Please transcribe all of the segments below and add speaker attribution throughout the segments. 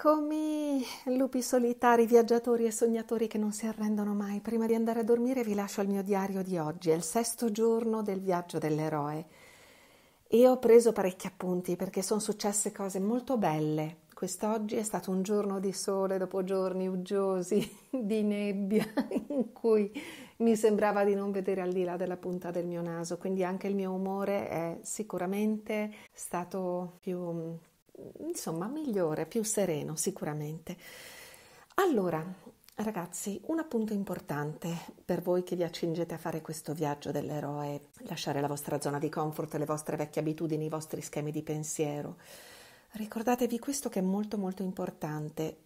Speaker 1: Eccomi, lupi solitari, viaggiatori e sognatori che non si arrendono mai. Prima di andare a dormire vi lascio il mio diario di oggi, è il sesto giorno del viaggio dell'eroe. E ho preso parecchi appunti perché sono successe cose molto belle. Quest'oggi è stato un giorno di sole dopo giorni uggiosi di nebbia in cui mi sembrava di non vedere al di là della punta del mio naso, quindi anche il mio umore è sicuramente stato più insomma, migliore, più sereno sicuramente. Allora, ragazzi, un appunto importante per voi che vi accingete a fare questo viaggio dell'eroe, lasciare la vostra zona di comfort, le vostre vecchie abitudini, i vostri schemi di pensiero. Ricordatevi questo che è molto molto importante.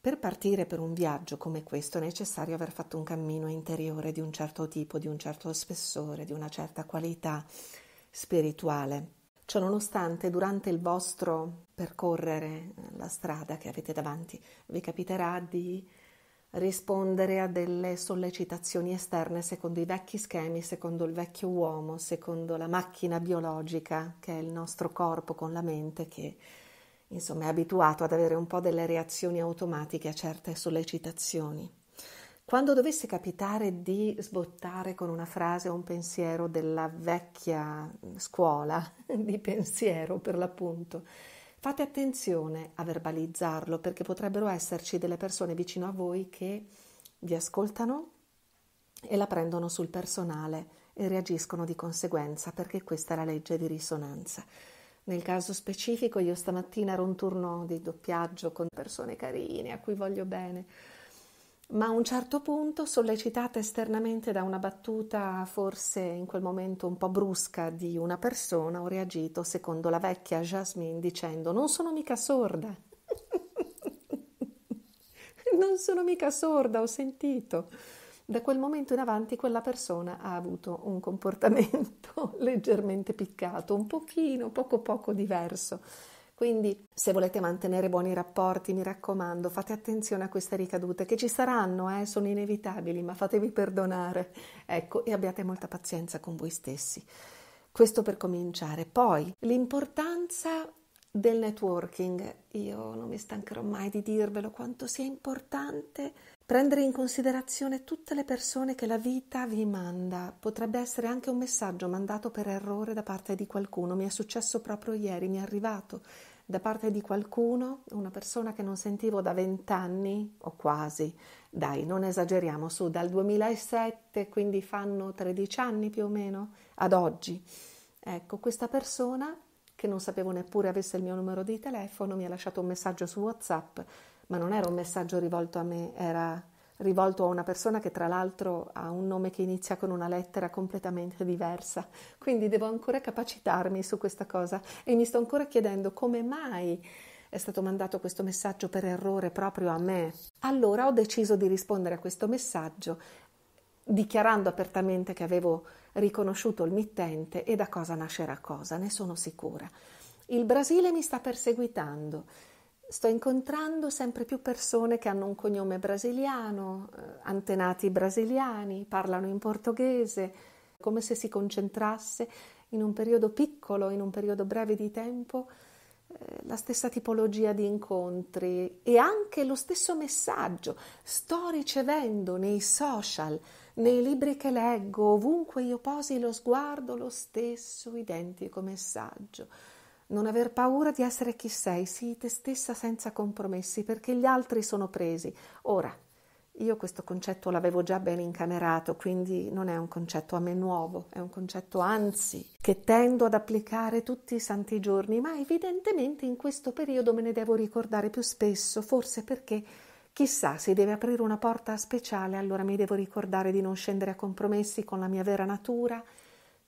Speaker 1: Per partire per un viaggio come questo è necessario aver fatto un cammino interiore di un certo tipo, di un certo spessore, di una certa qualità spirituale Ciononostante, durante il vostro percorrere la strada che avete davanti, vi capiterà di rispondere a delle sollecitazioni esterne secondo i vecchi schemi, secondo il vecchio uomo, secondo la macchina biologica che è il nostro corpo con la mente che insomma è abituato ad avere un po' delle reazioni automatiche a certe sollecitazioni. Quando dovesse capitare di sbottare con una frase o un pensiero della vecchia scuola di pensiero, per l'appunto, fate attenzione a verbalizzarlo perché potrebbero esserci delle persone vicino a voi che vi ascoltano e la prendono sul personale e reagiscono di conseguenza perché questa è la legge di risonanza. Nel caso specifico io stamattina ero un turno di doppiaggio con persone carine a cui voglio bene ma a un certo punto, sollecitata esternamente da una battuta forse in quel momento un po' brusca di una persona, ho reagito secondo la vecchia Jasmine dicendo non sono mica sorda. non sono mica sorda, ho sentito. Da quel momento in avanti quella persona ha avuto un comportamento leggermente piccato, un pochino, poco poco diverso quindi se volete mantenere buoni rapporti, mi raccomando, fate attenzione a queste ricadute che ci saranno, eh, sono inevitabili, ma fatevi perdonare. Ecco, e abbiate molta pazienza con voi stessi. Questo per cominciare. Poi l'importanza del networking. Io non mi stancherò mai di dirvelo quanto sia importante prendere in considerazione tutte le persone che la vita vi manda. Potrebbe essere anche un messaggio mandato per errore da parte di qualcuno. Mi è successo proprio ieri, mi è arrivato da parte di qualcuno, una persona che non sentivo da vent'anni o quasi, dai, non esageriamo, su, dal 2007, quindi fanno 13 anni più o meno, ad oggi. Ecco, questa persona, che non sapevo neppure avesse il mio numero di telefono, mi ha lasciato un messaggio su WhatsApp, ma non era un messaggio rivolto a me, era rivolto a una persona che tra l'altro ha un nome che inizia con una lettera completamente diversa. Quindi devo ancora capacitarmi su questa cosa e mi sto ancora chiedendo come mai è stato mandato questo messaggio per errore proprio a me. Allora ho deciso di rispondere a questo messaggio dichiarando apertamente che avevo riconosciuto il mittente e da cosa nascerà cosa, ne sono sicura. Il Brasile mi sta perseguitando sto incontrando sempre più persone che hanno un cognome brasiliano, eh, antenati brasiliani, parlano in portoghese, come se si concentrasse in un periodo piccolo, in un periodo breve di tempo, eh, la stessa tipologia di incontri e anche lo stesso messaggio. Sto ricevendo nei social, nei libri che leggo, ovunque io posi lo sguardo, lo stesso identico messaggio non aver paura di essere chi sei, sii te stessa senza compromessi, perché gli altri sono presi. Ora, io questo concetto l'avevo già ben incamerato, quindi non è un concetto a me nuovo, è un concetto anzi che tendo ad applicare tutti i santi giorni, ma evidentemente in questo periodo me ne devo ricordare più spesso, forse perché Chissà, se deve aprire una porta speciale, allora mi devo ricordare di non scendere a compromessi con la mia vera natura,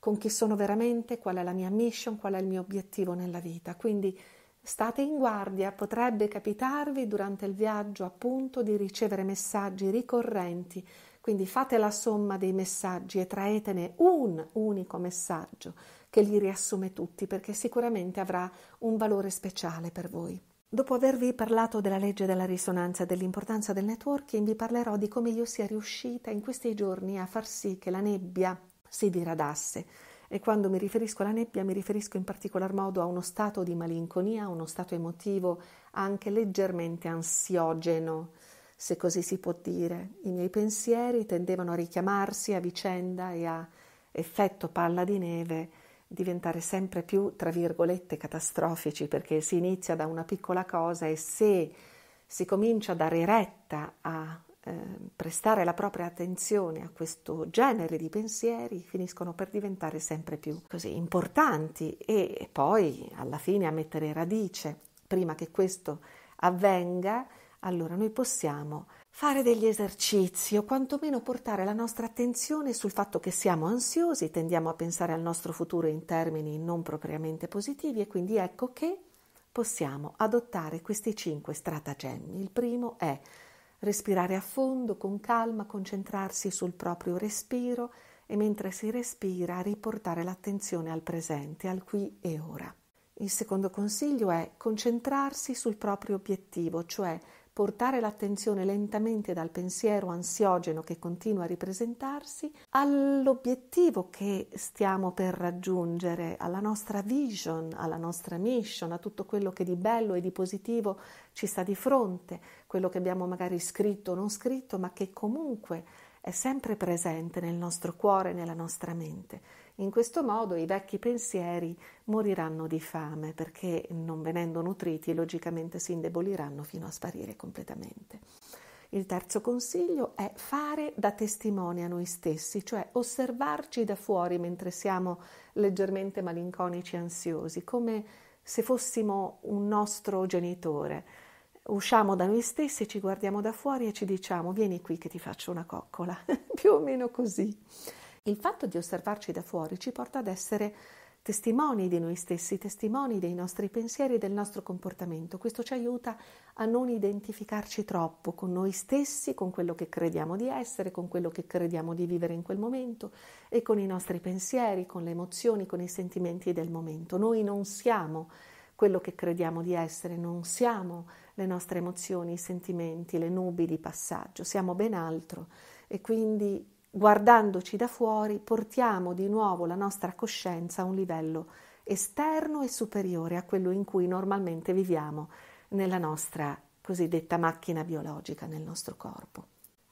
Speaker 1: con chi sono veramente, qual è la mia mission, qual è il mio obiettivo nella vita. Quindi state in guardia, potrebbe capitarvi durante il viaggio appunto di ricevere messaggi ricorrenti, quindi fate la somma dei messaggi e traetene un unico messaggio che li riassume tutti perché sicuramente avrà un valore speciale per voi. Dopo avervi parlato della legge della risonanza e dell'importanza del networking, vi parlerò di come io sia riuscita in questi giorni a far sì che la nebbia si diradasse. E quando mi riferisco alla nebbia mi riferisco in particolar modo a uno stato di malinconia, uno stato emotivo anche leggermente ansiogeno, se così si può dire. I miei pensieri tendevano a richiamarsi a vicenda e a effetto palla di neve diventare sempre più, tra virgolette, catastrofici, perché si inizia da una piccola cosa e se si comincia a dare retta a Ehm, prestare la propria attenzione a questo genere di pensieri finiscono per diventare sempre più così importanti e poi alla fine a mettere radice. Prima che questo avvenga, allora noi possiamo fare degli esercizi o quantomeno portare la nostra attenzione sul fatto che siamo ansiosi, tendiamo a pensare al nostro futuro in termini non propriamente positivi e quindi ecco che possiamo adottare questi cinque stratagemmi. Il primo è respirare a fondo, con calma, concentrarsi sul proprio respiro e mentre si respira riportare l'attenzione al presente, al qui e ora. Il secondo consiglio è concentrarsi sul proprio obiettivo, cioè portare l'attenzione lentamente dal pensiero ansiogeno che continua a ripresentarsi all'obiettivo che stiamo per raggiungere, alla nostra vision, alla nostra mission, a tutto quello che di bello e di positivo ci sta di fronte, quello che abbiamo magari scritto o non scritto, ma che comunque è sempre presente nel nostro cuore, nella nostra mente. In questo modo i vecchi pensieri moriranno di fame perché non venendo nutriti logicamente si indeboliranno fino a sparire completamente. Il terzo consiglio è fare da testimone a noi stessi, cioè osservarci da fuori mentre siamo leggermente malinconici e ansiosi, come se fossimo un nostro genitore usciamo da noi stessi, ci guardiamo da fuori e ci diciamo vieni qui che ti faccio una coccola, più o meno così. Il fatto di osservarci da fuori ci porta ad essere testimoni di noi stessi, testimoni dei nostri pensieri e del nostro comportamento. Questo ci aiuta a non identificarci troppo con noi stessi, con quello che crediamo di essere, con quello che crediamo di vivere in quel momento e con i nostri pensieri, con le emozioni, con i sentimenti del momento. Noi non siamo quello che crediamo di essere, non siamo le nostre emozioni, i sentimenti, le nubi di passaggio, siamo ben altro e quindi guardandoci da fuori portiamo di nuovo la nostra coscienza a un livello esterno e superiore a quello in cui normalmente viviamo nella nostra cosiddetta macchina biologica, nel nostro corpo.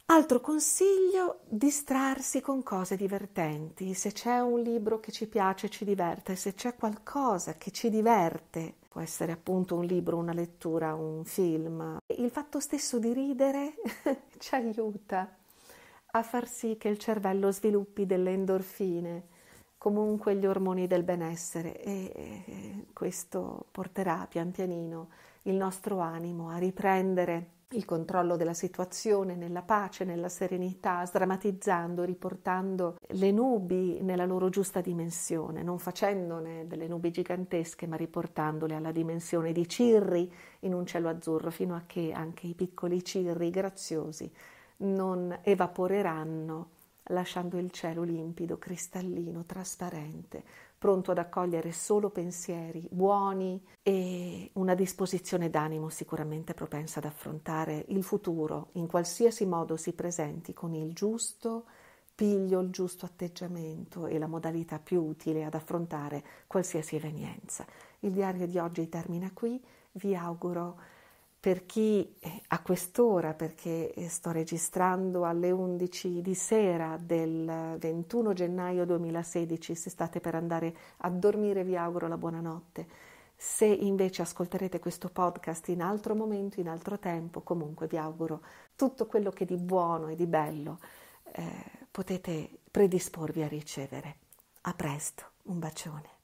Speaker 1: Altro consiglio, distrarsi con cose divertenti. Se c'è un libro che ci piace, ci diverte, se c'è qualcosa che ci diverte può essere appunto un libro, una lettura, un film. Il fatto stesso di ridere ci aiuta a far sì che il cervello sviluppi delle endorfine, comunque gli ormoni del benessere e questo porterà pian pianino il nostro animo a riprendere il controllo della situazione nella pace, nella serenità, sdrammatizzando, riportando le nubi nella loro giusta dimensione, non facendone delle nubi gigantesche, ma riportandole alla dimensione di cirri in un cielo azzurro, fino a che anche i piccoli cirri graziosi non evaporeranno lasciando il cielo limpido, cristallino, trasparente, pronto ad accogliere solo pensieri buoni e una disposizione d'animo sicuramente propensa ad affrontare il futuro in qualsiasi modo si presenti con il giusto piglio, il giusto atteggiamento e la modalità più utile ad affrontare qualsiasi evenienza. Il diario di oggi termina qui, vi auguro per chi eh, a quest'ora, perché eh, sto registrando alle 11 di sera del 21 gennaio 2016, se state per andare a dormire vi auguro la buonanotte. Se invece ascolterete questo podcast in altro momento, in altro tempo, comunque vi auguro tutto quello che di buono e di bello eh, potete predisporvi a ricevere. A presto, un bacione.